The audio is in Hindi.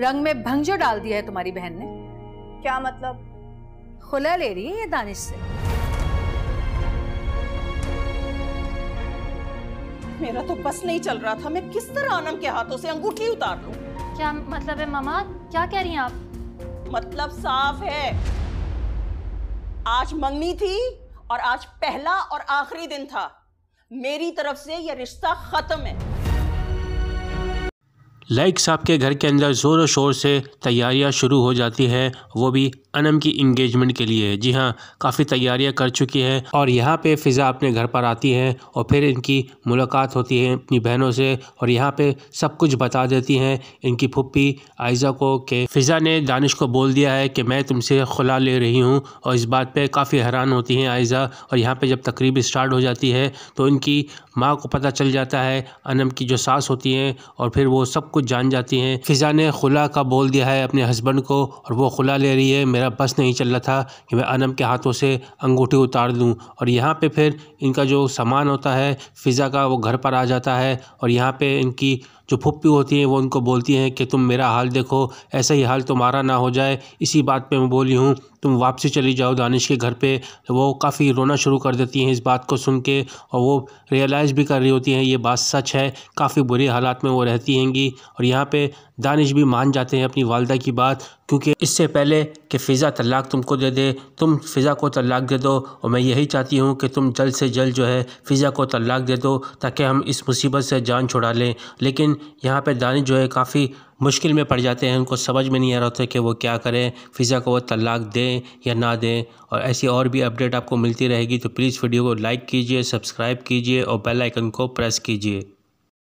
रंग में भंगजो डाल दिया है तुम्हारी बहन ने क्या मतलब खुला ले रही है ये दानिश से मेरा तो बस नहीं चल रहा था मैं किस तरह आनम के हाथों से अंगूठी उतार लू क्या मतलब है मामा क्या कह रही हैं आप मतलब साफ है आज मंगनी थी और आज पहला और आखिरी दिन था मेरी तरफ से यह रिश्ता खत्म है लाइक साहब के घर के अंदर ज़ोरों शोर से तैयारियां शुरू हो जाती है वो भी अनम की इंगेजमेंट के लिए जी हाँ काफ़ी तैयारियां कर चुकी है और यहाँ पे फ़िज़ा अपने घर पर आती है और फिर इनकी मुलाकात होती है अपनी बहनों से और यहाँ पे सब कुछ बता देती हैं इनकी फुप्पी आयजा को कि फ़िज़ा ने दानिश को बोल दिया है कि मैं तुमसे खुला ले रही हूँ और इस बात पर काफ़ी हैरान होती हैं आयजा और यहाँ पर जब तकरीब स्टार्ट हो जाती है तो इनकी माँ को पता चल जाता है अनम की जो सास होती हैं और फिर वो सब कुछ जान जाती हैं फ़िज़ा ने खुला का बोल दिया है अपने हस्बैंड को और वो खुला ले रही है मेरा बस नहीं चल रहा था कि मैं अनम के हाथों से अंगूठी उतार दूँ और यहाँ पर फिर इनका जो सामान होता है फ़िज़ा का वो घर पर आ जाता है और यहाँ पर इनकी जो फुप्पी होती हैं वो उनको बोलती हैं कि तुम मेरा हाल देखो ऐसा ही हाल तुम्हारा ना हो जाए इसी बात पे मैं बोली हूँ तुम वापसी चली जाओ दानिश के घर पे वो काफ़ी रोना शुरू कर देती हैं इस बात को सुन के और वो रियलाइज़ भी कर रही होती हैं ये बात सच है काफ़ी बुरे हालात में वो रहती हैंगी और यहाँ पे दानिश भी मान जाते हैं अपनी वालदा की बात क्योंकि इससे पहले कि फ़िज़ा तलाक तुमको दे दे तुम फ़िज़ा को तलाक दे दो और मैं यही चाहती हूँ कि तुम जल्द से जल्द जो है फ़िज़ा को तलाक दे दो ताकि हम इस मुसीबत से जान छुड़ा लें लेकिन यहाँ पर दानिश जो है काफ़ी मुश्किल में पड़ जाते हैं उनको समझ में नहीं आ रहा था कि वो क्या करें फ़िज़ा को वो तलाक दें या ना दें और ऐसी और भी अपडेट आपको मिलती रहेगी तो प्लीज़ वीडियो को लाइक कीजिए सब्सक्राइब कीजिए और बेल आइकन को प्रेस कीजिए